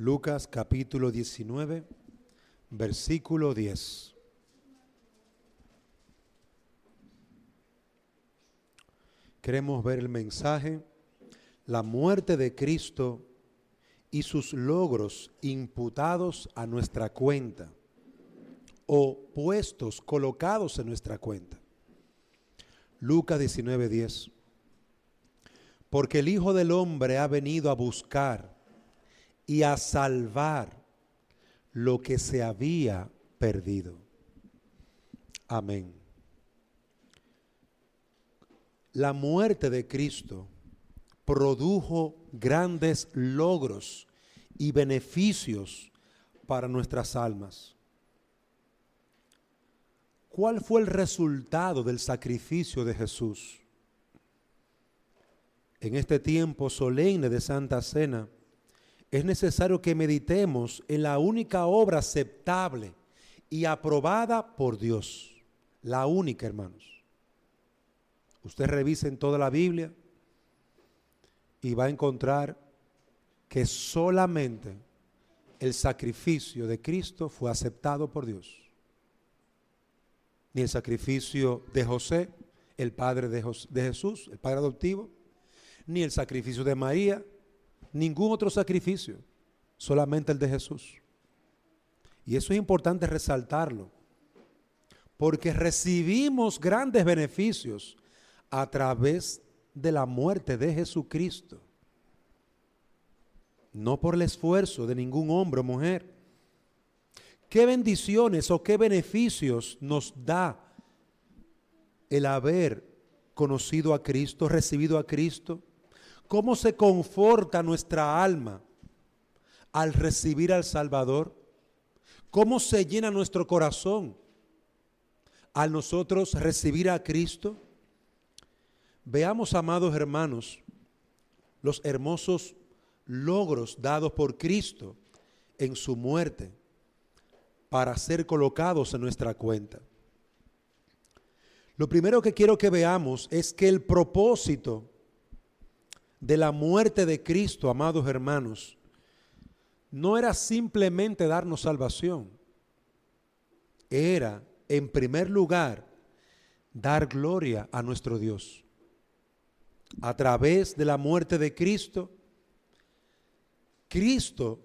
Lucas capítulo 19, versículo 10. Queremos ver el mensaje, la muerte de Cristo y sus logros imputados a nuestra cuenta o puestos, colocados en nuestra cuenta. Lucas 19, 10. Porque el Hijo del Hombre ha venido a buscar y a salvar lo que se había perdido. Amén. La muerte de Cristo produjo grandes logros y beneficios para nuestras almas. ¿Cuál fue el resultado del sacrificio de Jesús? En este tiempo solemne de Santa Cena, es necesario que meditemos en la única obra aceptable y aprobada por Dios. La única, hermanos. Usted revisa en toda la Biblia y va a encontrar que solamente el sacrificio de Cristo fue aceptado por Dios. Ni el sacrificio de José, el padre de, de Jesús, el padre adoptivo, ni el sacrificio de María, ningún otro sacrificio, solamente el de Jesús. Y eso es importante resaltarlo, porque recibimos grandes beneficios a través de la muerte de Jesucristo, no por el esfuerzo de ningún hombre o mujer. ¿Qué bendiciones o qué beneficios nos da el haber conocido a Cristo, recibido a Cristo? cómo se conforta nuestra alma al recibir al Salvador, cómo se llena nuestro corazón al nosotros recibir a Cristo. Veamos, amados hermanos, los hermosos logros dados por Cristo en su muerte para ser colocados en nuestra cuenta. Lo primero que quiero que veamos es que el propósito de la muerte de Cristo, amados hermanos, no era simplemente darnos salvación, era, en primer lugar, dar gloria a nuestro Dios. A través de la muerte de Cristo, Cristo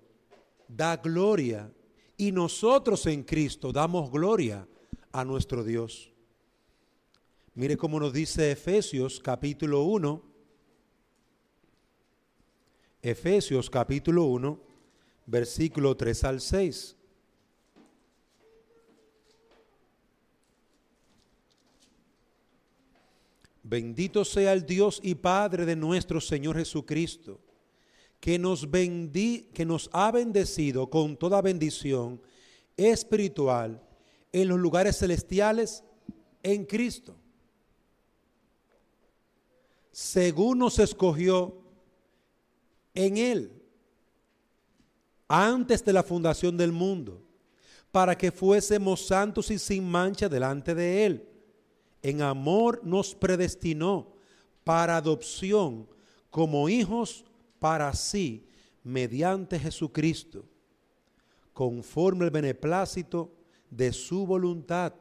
da gloria y nosotros en Cristo damos gloria a nuestro Dios. Mire cómo nos dice Efesios capítulo 1, Efesios capítulo 1, versículo 3 al 6. Bendito sea el Dios y Padre de nuestro Señor Jesucristo, que nos, bendi que nos ha bendecido con toda bendición espiritual en los lugares celestiales en Cristo. Según nos escogió en Él antes de la fundación del mundo, para que fuésemos santos y sin mancha delante de Él. En amor nos predestinó para adopción como hijos para sí, mediante Jesucristo, conforme el beneplácito de su voluntad.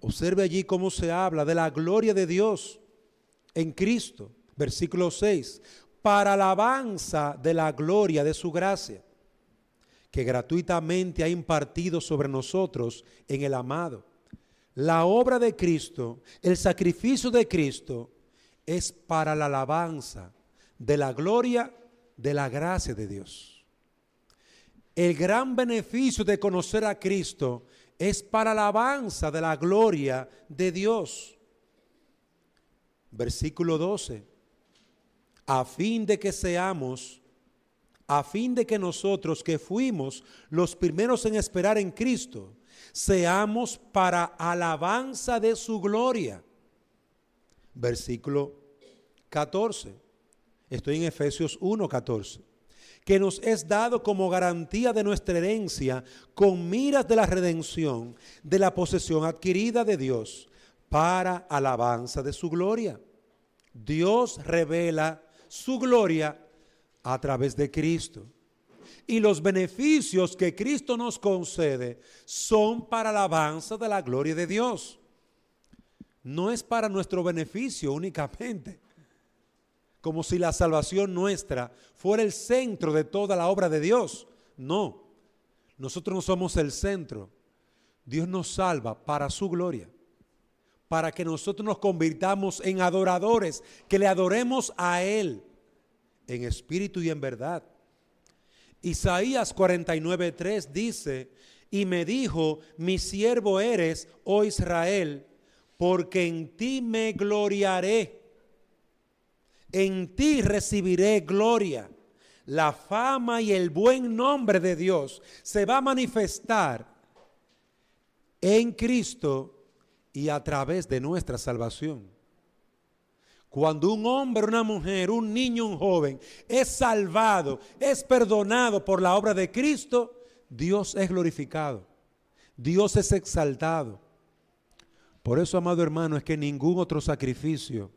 Observe allí cómo se habla de la gloria de Dios en Cristo. Versículo 6, para alabanza de la gloria de su gracia, que gratuitamente ha impartido sobre nosotros en el amado. La obra de Cristo, el sacrificio de Cristo, es para la alabanza de la gloria de la gracia de Dios. El gran beneficio de conocer a Cristo es para la alabanza de la gloria de Dios. Versículo 12 a fin de que seamos, a fin de que nosotros que fuimos los primeros en esperar en Cristo, seamos para alabanza de su gloria. Versículo 14. Estoy en Efesios 1, 14 que nos es dado como garantía de nuestra herencia con miras de la redención, de la posesión adquirida de Dios, para alabanza de su gloria. Dios revela su gloria a través de Cristo. Y los beneficios que Cristo nos concede son para la alabanza de la gloria de Dios. No es para nuestro beneficio únicamente. Como si la salvación nuestra fuera el centro de toda la obra de Dios. No, nosotros no somos el centro. Dios nos salva para su gloria para que nosotros nos convirtamos en adoradores, que le adoremos a Él en espíritu y en verdad. Isaías 49:3 dice, y me dijo, mi siervo eres, oh Israel, porque en ti me gloriaré, en ti recibiré gloria. La fama y el buen nombre de Dios se va a manifestar en Cristo y a través de nuestra salvación. Cuando un hombre, una mujer, un niño, un joven es salvado, es perdonado por la obra de Cristo, Dios es glorificado, Dios es exaltado. Por eso, amado hermano, es que ningún otro sacrificio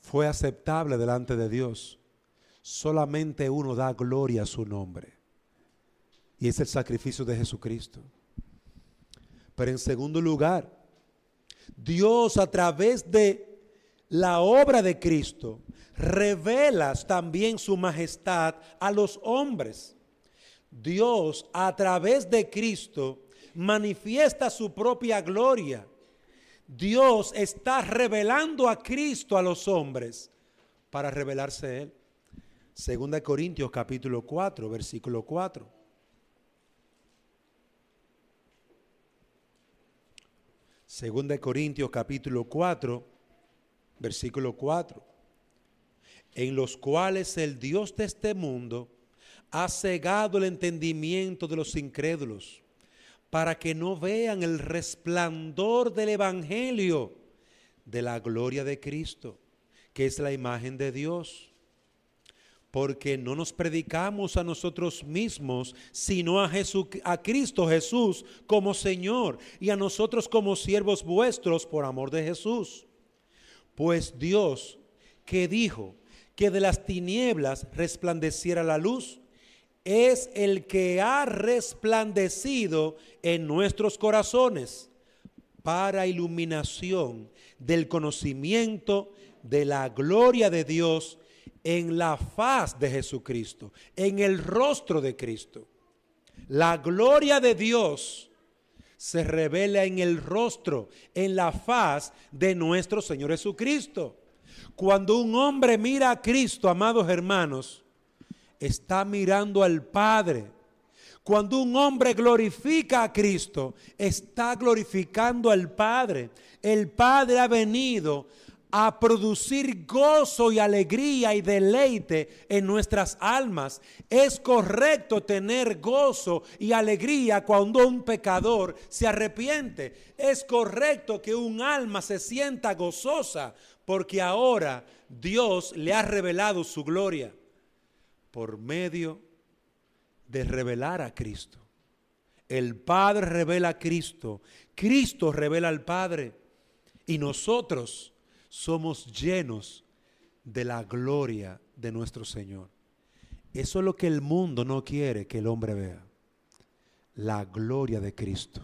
fue aceptable delante de Dios. Solamente uno da gloria a su nombre. Y es el sacrificio de Jesucristo. Pero en segundo lugar, Dios a través de la obra de Cristo revela también su majestad a los hombres. Dios a través de Cristo manifiesta su propia gloria. Dios está revelando a Cristo a los hombres para revelarse a Él. Segunda Corintios capítulo 4, versículo 4. Segunda Corintios capítulo 4, versículo 4, en los cuales el Dios de este mundo ha cegado el entendimiento de los incrédulos para que no vean el resplandor del Evangelio de la gloria de Cristo, que es la imagen de Dios porque no nos predicamos a nosotros mismos, sino a, Jesús, a Cristo Jesús como Señor y a nosotros como siervos vuestros por amor de Jesús. Pues Dios, que dijo que de las tinieblas resplandeciera la luz, es el que ha resplandecido en nuestros corazones para iluminación del conocimiento de la gloria de Dios en la faz de Jesucristo, en el rostro de Cristo. La gloria de Dios se revela en el rostro, en la faz de nuestro Señor Jesucristo. Cuando un hombre mira a Cristo, amados hermanos, está mirando al Padre. Cuando un hombre glorifica a Cristo, está glorificando al Padre. El Padre ha venido a producir gozo y alegría y deleite en nuestras almas. Es correcto tener gozo y alegría cuando un pecador se arrepiente. Es correcto que un alma se sienta gozosa porque ahora Dios le ha revelado su gloria por medio de revelar a Cristo. El Padre revela a Cristo, Cristo revela al Padre y nosotros somos llenos de la gloria de nuestro Señor. Eso es lo que el mundo no quiere que el hombre vea. La gloria de Cristo.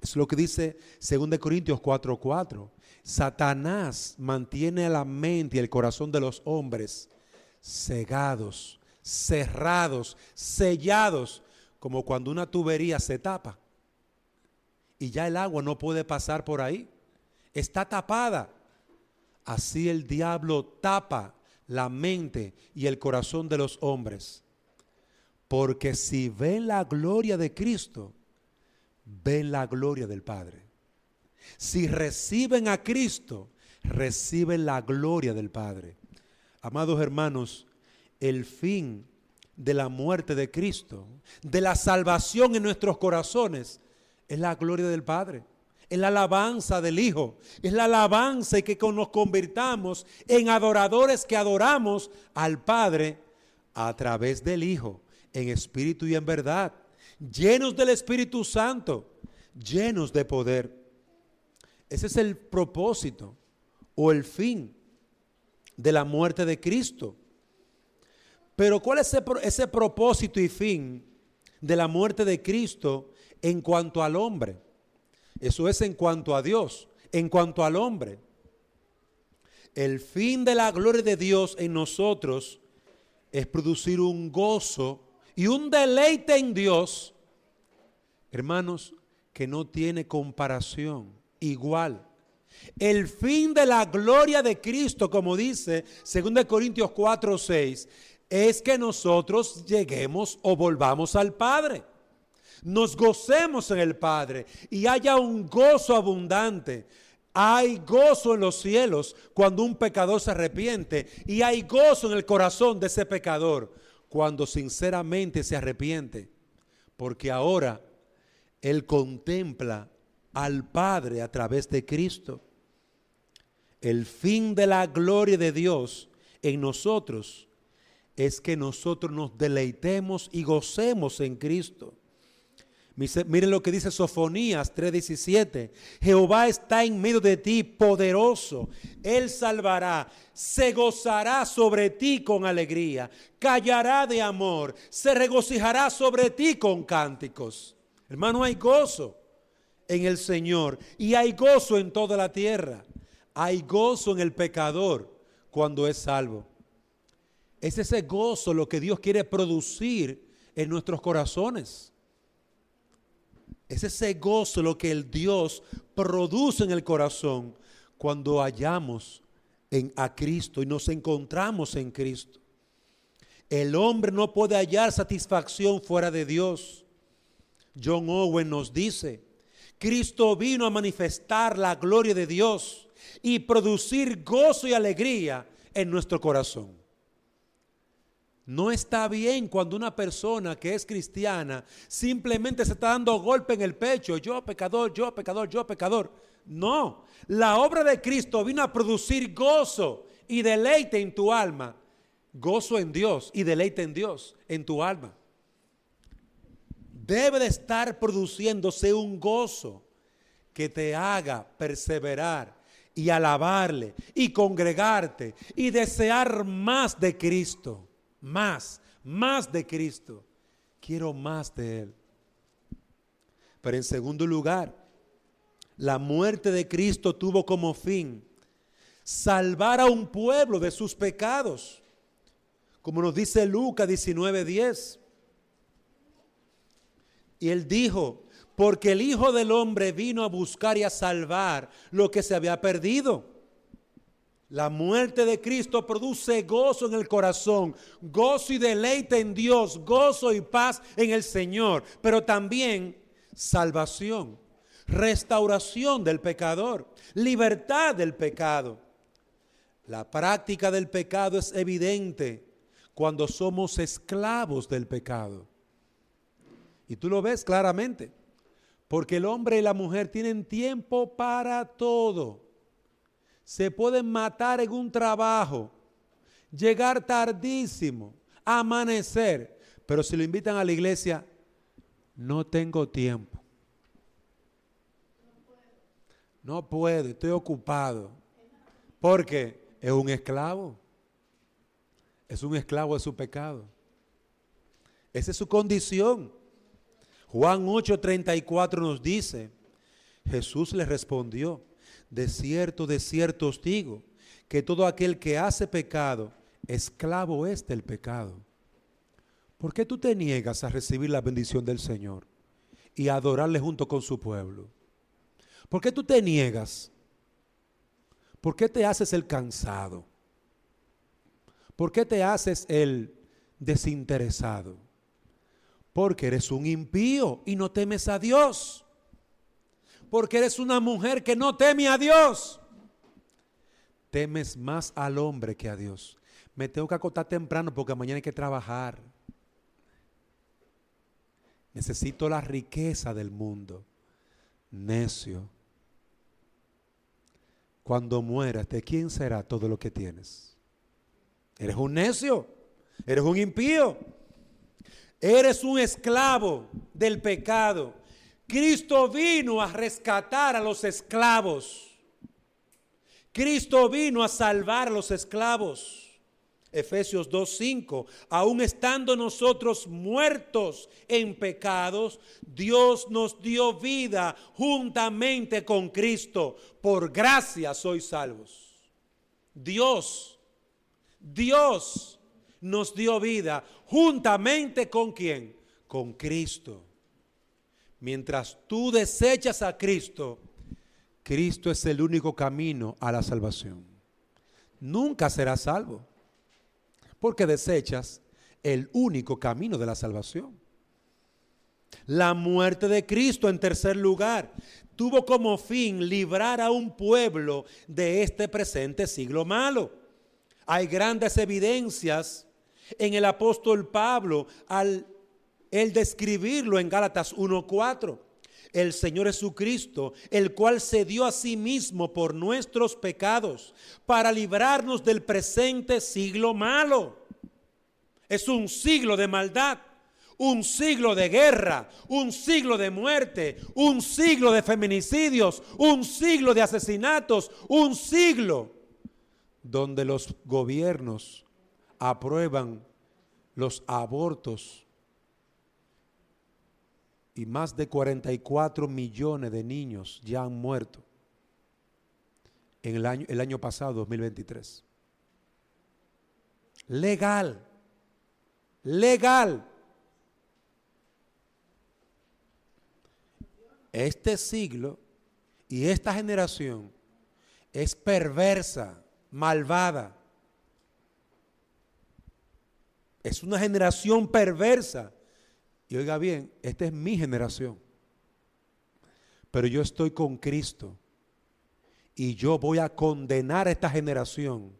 Es lo que dice 2 Corintios 4:4. Satanás mantiene la mente y el corazón de los hombres cegados, cerrados, sellados, como cuando una tubería se tapa y ya el agua no puede pasar por ahí. Está tapada. Así el diablo tapa la mente y el corazón de los hombres. Porque si ven la gloria de Cristo, ven la gloria del Padre. Si reciben a Cristo, reciben la gloria del Padre. Amados hermanos, el fin de la muerte de Cristo, de la salvación en nuestros corazones, es la gloria del Padre es la alabanza del Hijo, es la alabanza y que nos convirtamos en adoradores que adoramos al Padre a través del Hijo, en espíritu y en verdad, llenos del Espíritu Santo, llenos de poder. Ese es el propósito o el fin de la muerte de Cristo. Pero ¿cuál es ese, ese propósito y fin de la muerte de Cristo en cuanto al hombre? Eso es en cuanto a Dios, en cuanto al hombre. El fin de la gloria de Dios en nosotros es producir un gozo y un deleite en Dios, hermanos, que no tiene comparación, igual. El fin de la gloria de Cristo, como dice 2 Corintios 4, 6, es que nosotros lleguemos o volvamos al Padre nos gocemos en el Padre y haya un gozo abundante. Hay gozo en los cielos cuando un pecador se arrepiente y hay gozo en el corazón de ese pecador cuando sinceramente se arrepiente. Porque ahora Él contempla al Padre a través de Cristo. El fin de la gloria de Dios en nosotros es que nosotros nos deleitemos y gocemos en Cristo. Miren lo que dice Sofonías 3:17. Jehová está en medio de ti, poderoso. Él salvará, se gozará sobre ti con alegría, callará de amor, se regocijará sobre ti con cánticos. Hermano, hay gozo en el Señor y hay gozo en toda la tierra. Hay gozo en el pecador cuando es salvo. Es ese gozo lo que Dios quiere producir en nuestros corazones. Es ese gozo lo que el Dios produce en el corazón cuando hallamos en, a Cristo y nos encontramos en Cristo. El hombre no puede hallar satisfacción fuera de Dios. John Owen nos dice, Cristo vino a manifestar la gloria de Dios y producir gozo y alegría en nuestro corazón. No está bien cuando una persona que es cristiana simplemente se está dando golpe en el pecho, yo pecador, yo pecador, yo pecador. No, la obra de Cristo vino a producir gozo y deleite en tu alma. Gozo en Dios y deleite en Dios, en tu alma. Debe de estar produciéndose un gozo que te haga perseverar y alabarle y congregarte y desear más de Cristo más, más de Cristo. Quiero más de Él. Pero en segundo lugar, la muerte de Cristo tuvo como fin salvar a un pueblo de sus pecados. Como nos dice Lucas 19:10. Y él dijo, porque el Hijo del Hombre vino a buscar y a salvar lo que se había perdido. La muerte de Cristo produce gozo en el corazón, gozo y deleite en Dios, gozo y paz en el Señor, pero también salvación, restauración del pecador, libertad del pecado. La práctica del pecado es evidente cuando somos esclavos del pecado. Y tú lo ves claramente, porque el hombre y la mujer tienen tiempo para todo se pueden matar en un trabajo, llegar tardísimo, amanecer, pero si lo invitan a la iglesia, no tengo tiempo. No puedo, estoy ocupado. Porque es un esclavo. Es un esclavo de su pecado. Esa es su condición. Juan 8:34 nos dice, Jesús le respondió, de cierto, de cierto os digo, que todo aquel que hace pecado, esclavo es del pecado. ¿Por qué tú te niegas a recibir la bendición del Señor y a adorarle junto con su pueblo? ¿Por qué tú te niegas? ¿Por qué te haces el cansado? ¿Por qué te haces el desinteresado? Porque eres un impío y no temes a Dios porque eres una mujer que no teme a Dios. Temes más al hombre que a Dios. Me tengo que acostar temprano porque mañana hay que trabajar. Necesito la riqueza del mundo. Necio. Cuando mueras, ¿de quién será todo lo que tienes? Eres un necio. Eres un impío. Eres un esclavo del pecado. Cristo vino a rescatar a los esclavos. Cristo vino a salvar a los esclavos. Efesios 2.5, aún estando nosotros muertos en pecados, Dios nos dio vida juntamente con Cristo. Por gracia sois salvos. Dios, Dios nos dio vida juntamente con quién? Con Cristo. Mientras tú desechas a Cristo, Cristo es el único camino a la salvación. Nunca serás salvo, porque desechas el único camino de la salvación. La muerte de Cristo en tercer lugar tuvo como fin librar a un pueblo de este presente siglo malo. Hay grandes evidencias en el apóstol Pablo al el describirlo en Gálatas 1.4. El Señor Jesucristo, el cual se dio a sí mismo por nuestros pecados, para librarnos del presente siglo malo. Es un siglo de maldad, un siglo de guerra, un siglo de muerte, un siglo de feminicidios, un siglo de asesinatos, un siglo donde los gobiernos aprueban los abortos y más de 44 millones de niños ya han muerto en el año, el año pasado, 2023. Legal, legal. Este siglo y esta generación es perversa, malvada. Es una generación perversa y oiga bien, esta es mi generación. Pero yo estoy con Cristo. Y yo voy a condenar a esta generación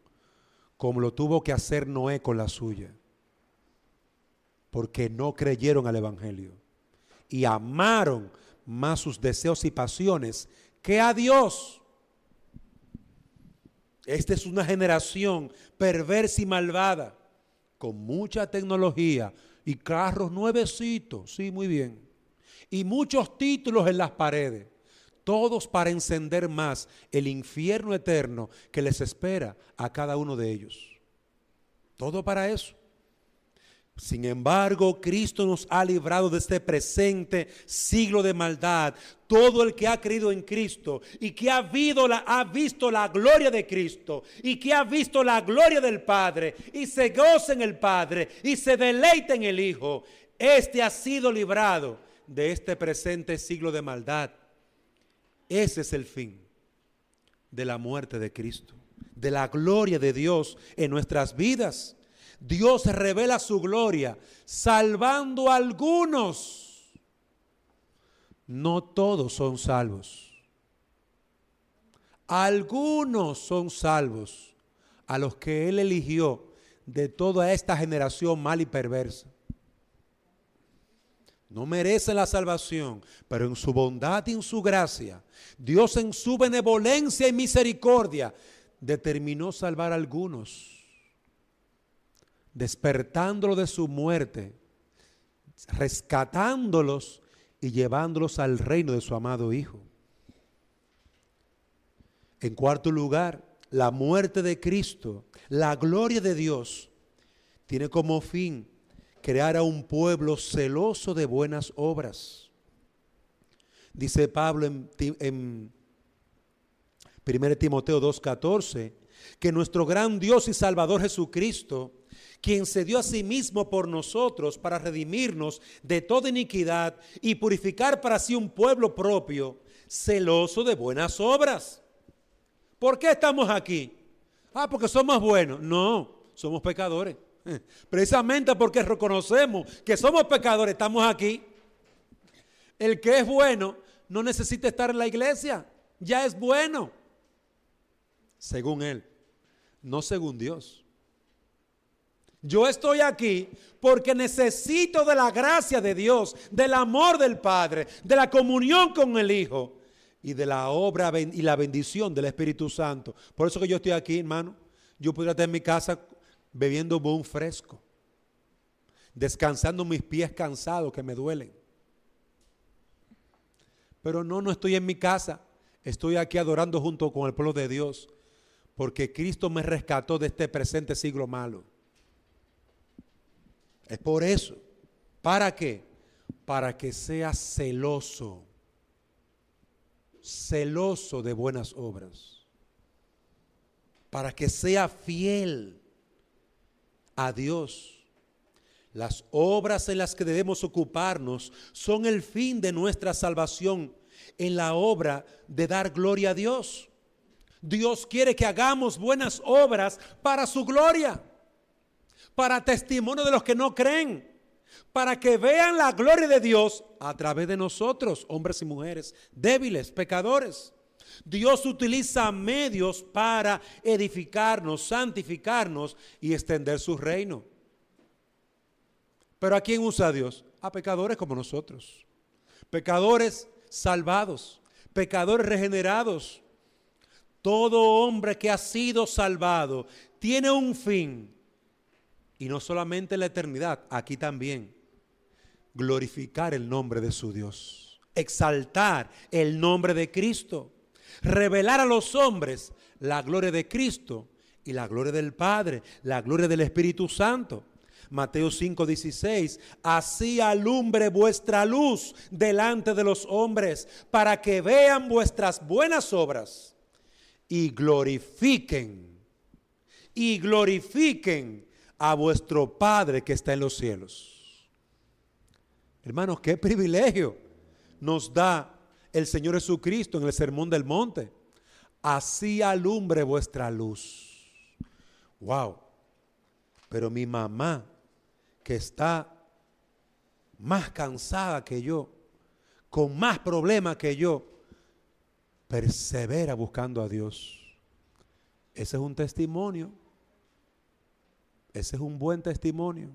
como lo tuvo que hacer Noé con la suya. Porque no creyeron al Evangelio. Y amaron más sus deseos y pasiones que a Dios. Esta es una generación perversa y malvada, con mucha tecnología, y carros nuevecitos, sí, muy bien. Y muchos títulos en las paredes, todos para encender más el infierno eterno que les espera a cada uno de ellos. Todo para eso. Sin embargo, Cristo nos ha librado de este presente siglo de maldad. Todo el que ha creído en Cristo y que ha, habido la, visto la gloria de Cristo y que ha visto la gloria del Padre y se goza en el Padre y se deleita en el Hijo, este ha sido librado de este presente siglo de maldad. Ese es el fin de la muerte de Cristo, de la gloria de Dios en nuestras vidas. Dios revela su gloria, salvando a algunos. No todos son salvos. Algunos son salvos a los que Él eligió de toda esta generación mal y perversa. No merecen la salvación, pero en su bondad y en su gracia, Dios en su benevolencia y misericordia determinó salvar a algunos despertándolo de su muerte, rescatándolos y llevándolos al reino de su amado Hijo. En cuarto lugar, la muerte de Cristo, la gloria de Dios, tiene como fin crear a un pueblo celoso de buenas obras. Dice Pablo en, en 1 Timoteo 2.14, que nuestro gran Dios y Salvador Jesucristo, quien se dio a sí mismo por nosotros para redimirnos de toda iniquidad y purificar para sí un pueblo propio, celoso de buenas obras. ¿Por qué estamos aquí? Ah, porque somos buenos. No, somos pecadores. Precisamente porque reconocemos que somos pecadores, estamos aquí. El que es bueno no necesita estar en la iglesia, ya es bueno, según él, no según Dios. Yo estoy aquí porque necesito de la gracia de Dios, del amor del Padre, de la comunión con el Hijo y de la obra y la bendición del Espíritu Santo. Por eso que yo estoy aquí, hermano. Yo podría estar en mi casa bebiendo buen fresco, descansando mis pies cansados que me duelen. Pero no, no estoy en mi casa. Estoy aquí adorando junto con el pueblo de Dios, porque Cristo me rescató de este presente siglo malo. Es por eso. ¿Para qué? Para que sea celoso. Celoso de buenas obras. Para que sea fiel a Dios. Las obras en las que debemos ocuparnos son el fin de nuestra salvación en la obra de dar gloria a Dios. Dios quiere que hagamos buenas obras para su gloria para testimonio de los que no creen, para que vean la gloria de Dios a través de nosotros, hombres y mujeres, débiles, pecadores. Dios utiliza medios para edificarnos, santificarnos y extender su reino. Pero ¿a quién usa Dios? A pecadores como nosotros. Pecadores salvados, pecadores regenerados. Todo hombre que ha sido salvado tiene un fin y no solamente en la eternidad, aquí también. Glorificar el nombre de su Dios. Exaltar el nombre de Cristo. Revelar a los hombres la gloria de Cristo y la gloria del Padre, la gloria del Espíritu Santo. Mateo 5:16, así alumbre vuestra luz delante de los hombres, para que vean vuestras buenas obras y glorifiquen, y glorifiquen a vuestro Padre que está en los cielos. Hermanos, qué privilegio nos da el Señor Jesucristo en el Sermón del Monte. Así alumbre vuestra luz. Wow. Pero mi mamá, que está más cansada que yo, con más problemas que yo, persevera buscando a Dios. Ese es un testimonio ese es un buen testimonio.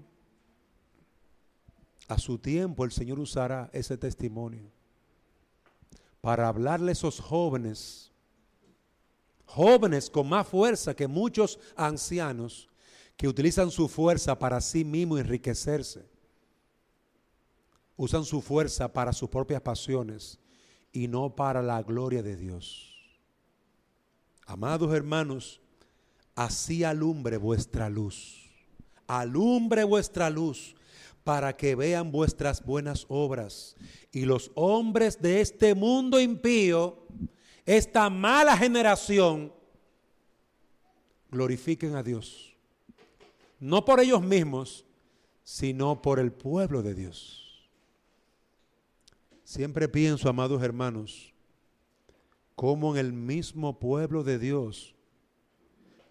A su tiempo el Señor usará ese testimonio para hablarle a esos jóvenes, jóvenes con más fuerza que muchos ancianos que utilizan su fuerza para sí mismo enriquecerse, usan su fuerza para sus propias pasiones y no para la gloria de Dios. Amados hermanos, así alumbre vuestra luz alumbre vuestra luz para que vean vuestras buenas obras y los hombres de este mundo impío, esta mala generación, glorifiquen a Dios. No por ellos mismos, sino por el pueblo de Dios. Siempre pienso, amados hermanos, como en el mismo pueblo de Dios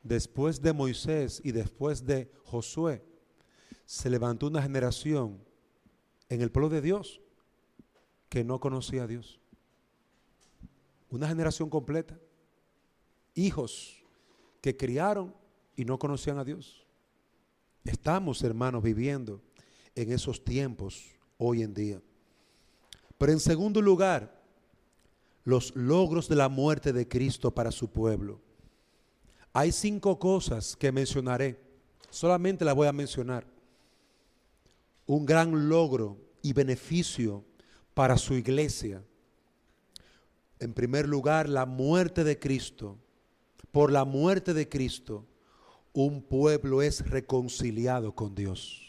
después de Moisés y después de Josué, se levantó una generación en el pueblo de Dios que no conocía a Dios. Una generación completa. Hijos que criaron y no conocían a Dios. Estamos, hermanos, viviendo en esos tiempos hoy en día. Pero en segundo lugar, los logros de la muerte de Cristo para su pueblo. Hay cinco cosas que mencionaré. Solamente las voy a mencionar. Un gran logro y beneficio para su iglesia. En primer lugar, la muerte de Cristo. Por la muerte de Cristo, un pueblo es reconciliado con Dios.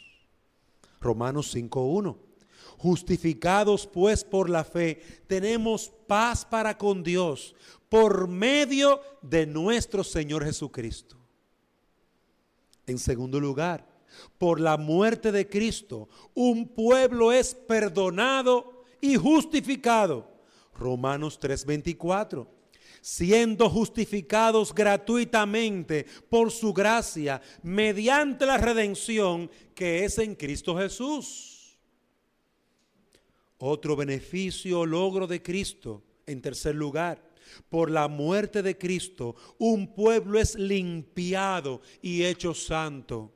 Romanos 5.1. Justificados pues por la fe, tenemos paz para con Dios por medio de nuestro Señor Jesucristo. En segundo lugar, por la muerte de Cristo, un pueblo es perdonado y justificado. Romanos 3:24 siendo justificados gratuitamente por su gracia, mediante la redención que es en Cristo Jesús. Otro beneficio o logro de Cristo, en tercer lugar, por la muerte de Cristo, un pueblo es limpiado y hecho santo.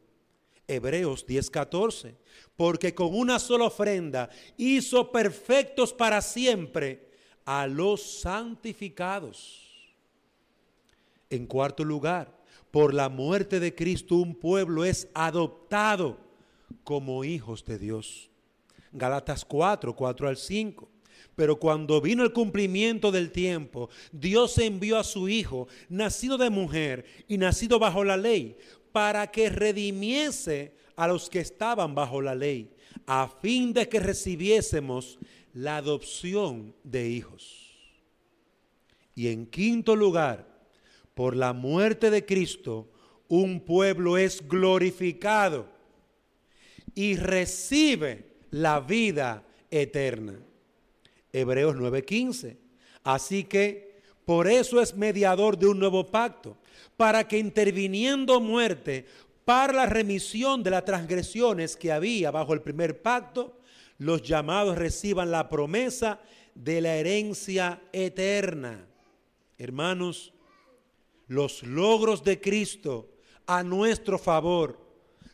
Hebreos 10:14, porque con una sola ofrenda hizo perfectos para siempre a los santificados. En cuarto lugar, por la muerte de Cristo un pueblo es adoptado como hijos de Dios. Galatas 4, 4 al 5. Pero cuando vino el cumplimiento del tiempo, Dios envió a su Hijo, nacido de mujer y nacido bajo la ley, para que redimiese a los que estaban bajo la ley, a fin de que recibiésemos la adopción de hijos. Y en quinto lugar, por la muerte de Cristo, un pueblo es glorificado y recibe la vida eterna. Hebreos 9:15. Así que por eso es mediador de un nuevo pacto, para que interviniendo muerte para la remisión de las transgresiones que había bajo el primer pacto, los llamados reciban la promesa de la herencia eterna. Hermanos, los logros de Cristo a nuestro favor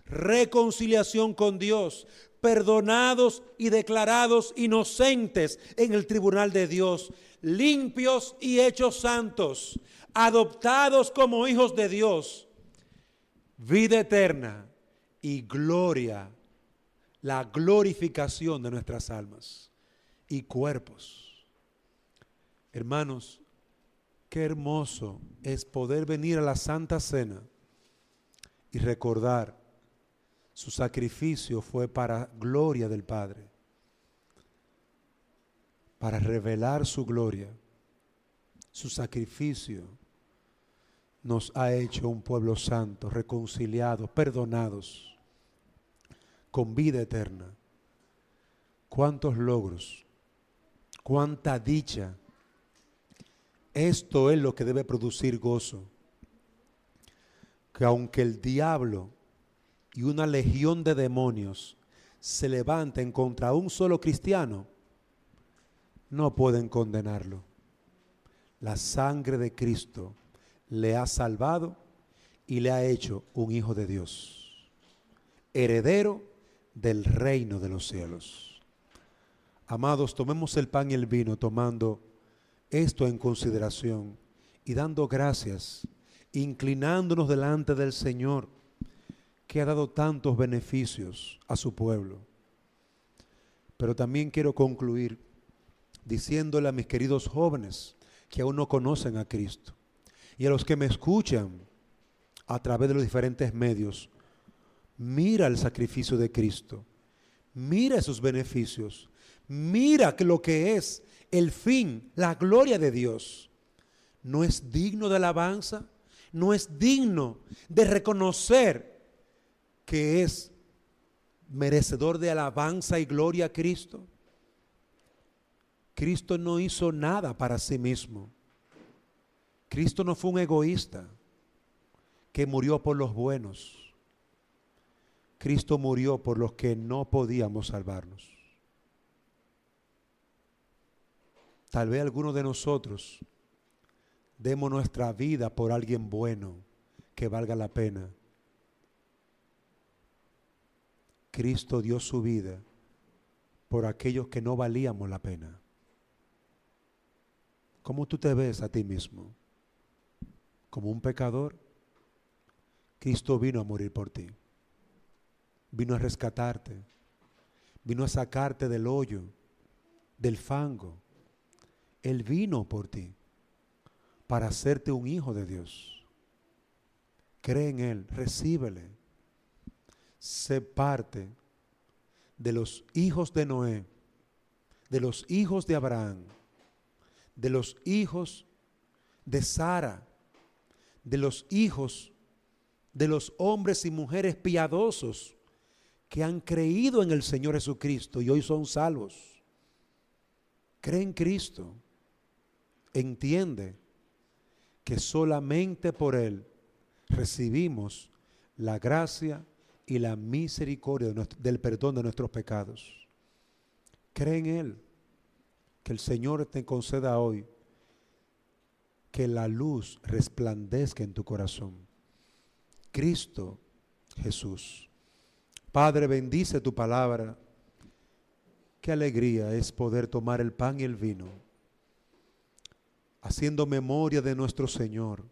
reconciliación con Dios, perdonados y declarados inocentes en el tribunal de Dios, limpios y hechos santos, adoptados como hijos de Dios, vida eterna y gloria, la glorificación de nuestras almas y cuerpos. Hermanos, qué hermoso es poder venir a la Santa Cena y recordar su sacrificio fue para gloria del Padre, para revelar su gloria. Su sacrificio nos ha hecho un pueblo santo, reconciliados, perdonados, con vida eterna. ¿Cuántos logros? ¿Cuánta dicha? Esto es lo que debe producir gozo. Que aunque el diablo y una legión de demonios se levanten contra un solo cristiano, no pueden condenarlo. La sangre de Cristo le ha salvado y le ha hecho un hijo de Dios, heredero del reino de los cielos. Amados, tomemos el pan y el vino tomando esto en consideración y dando gracias, inclinándonos delante del Señor que ha dado tantos beneficios a su pueblo. Pero también quiero concluir diciéndole a mis queridos jóvenes que aún no conocen a Cristo y a los que me escuchan a través de los diferentes medios, mira el sacrificio de Cristo, mira sus beneficios, mira que lo que es el fin, la gloria de Dios, no es digno de alabanza, no es digno de reconocer que es merecedor de alabanza y gloria a Cristo? Cristo no hizo nada para sí mismo. Cristo no fue un egoísta que murió por los buenos. Cristo murió por los que no podíamos salvarnos. Tal vez alguno de nosotros demos nuestra vida por alguien bueno que valga la pena. Cristo dio su vida por aquellos que no valíamos la pena. ¿Cómo tú te ves a ti mismo? ¿Como un pecador? Cristo vino a morir por ti. Vino a rescatarte. Vino a sacarte del hoyo, del fango. Él vino por ti para hacerte un hijo de Dios. Cree en Él, recíbele se parte de los hijos de Noé, de los hijos de Abraham, de los hijos de Sara, de los hijos de los hombres y mujeres piadosos que han creído en el Señor Jesucristo y hoy son salvos. Cree en Cristo, entiende que solamente por Él recibimos la gracia y la misericordia del perdón de nuestros pecados. Cree en Él. Que el Señor te conceda hoy que la luz resplandezca en tu corazón. Cristo Jesús. Padre, bendice tu palabra. Qué alegría es poder tomar el pan y el vino, haciendo memoria de nuestro Señor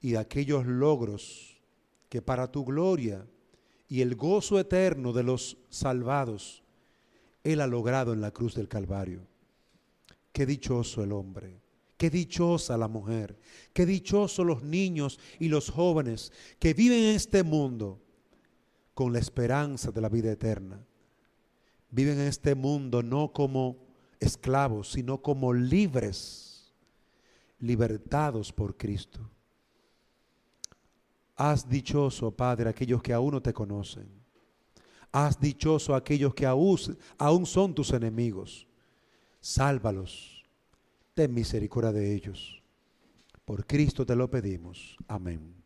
y de aquellos logros que para tu gloria y el gozo eterno de los salvados, Él ha logrado en la cruz del Calvario. Qué dichoso el hombre, qué dichosa la mujer, qué dichosos los niños y los jóvenes que viven en este mundo con la esperanza de la vida eterna. Viven en este mundo no como esclavos, sino como libres, libertados por Cristo. Haz dichoso, Padre, aquellos que aún no te conocen. Haz dichoso aquellos que aún, aún son tus enemigos. Sálvalos. Ten misericordia de ellos. Por Cristo te lo pedimos. Amén.